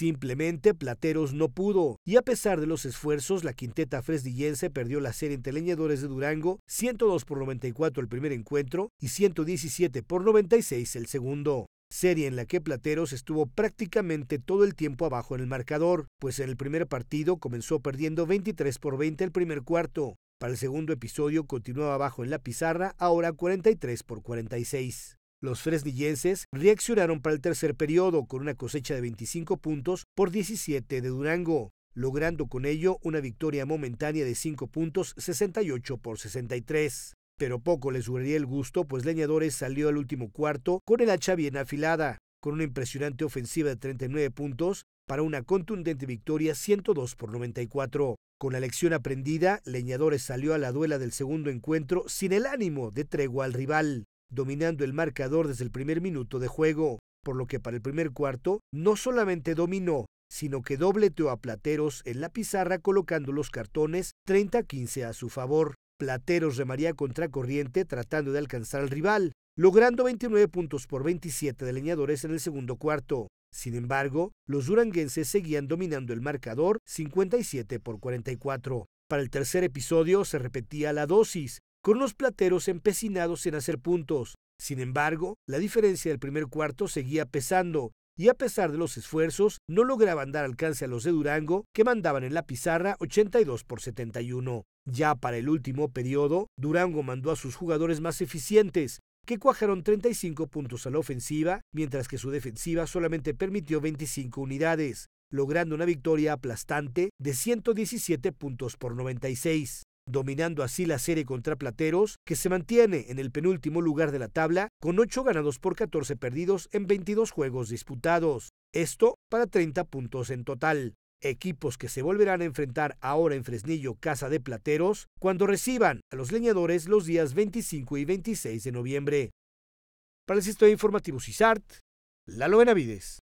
Simplemente Plateros no pudo, y a pesar de los esfuerzos, la quinteta fresdillense perdió la serie entre Leñadores de Durango, 102 por 94 el primer encuentro y 117 por 96 el segundo serie en la que Plateros estuvo prácticamente todo el tiempo abajo en el marcador, pues en el primer partido comenzó perdiendo 23 por 20 el primer cuarto. Para el segundo episodio continuaba abajo en la pizarra, ahora 43 por 46. Los fresnillenses reaccionaron para el tercer periodo con una cosecha de 25 puntos por 17 de Durango, logrando con ello una victoria momentánea de 5 puntos 68 por 63. Pero poco les duraría el gusto, pues Leñadores salió al último cuarto con el hacha bien afilada, con una impresionante ofensiva de 39 puntos para una contundente victoria 102 por 94. Con la lección aprendida, Leñadores salió a la duela del segundo encuentro sin el ánimo de tregua al rival dominando el marcador desde el primer minuto de juego, por lo que para el primer cuarto no solamente dominó, sino que dobleteó a Plateros en la pizarra colocando los cartones 30-15 a su favor. Plateros remaría contracorriente tratando de alcanzar al rival, logrando 29 puntos por 27 de leñadores en el segundo cuarto. Sin embargo, los duranguenses seguían dominando el marcador 57 por 44. Para el tercer episodio se repetía la dosis, con los plateros empecinados en hacer puntos. Sin embargo, la diferencia del primer cuarto seguía pesando, y a pesar de los esfuerzos, no lograban dar alcance a los de Durango, que mandaban en la pizarra 82 por 71. Ya para el último periodo, Durango mandó a sus jugadores más eficientes, que cuajaron 35 puntos a la ofensiva, mientras que su defensiva solamente permitió 25 unidades, logrando una victoria aplastante de 117 puntos por 96 dominando así la serie contra Plateros, que se mantiene en el penúltimo lugar de la tabla con 8 ganados por 14 perdidos en 22 juegos disputados, esto para 30 puntos en total. Equipos que se volverán a enfrentar ahora en Fresnillo Casa de Plateros cuando reciban a los leñadores los días 25 y 26 de noviembre. Para el sistema informativo CISART, Lalo Benavides.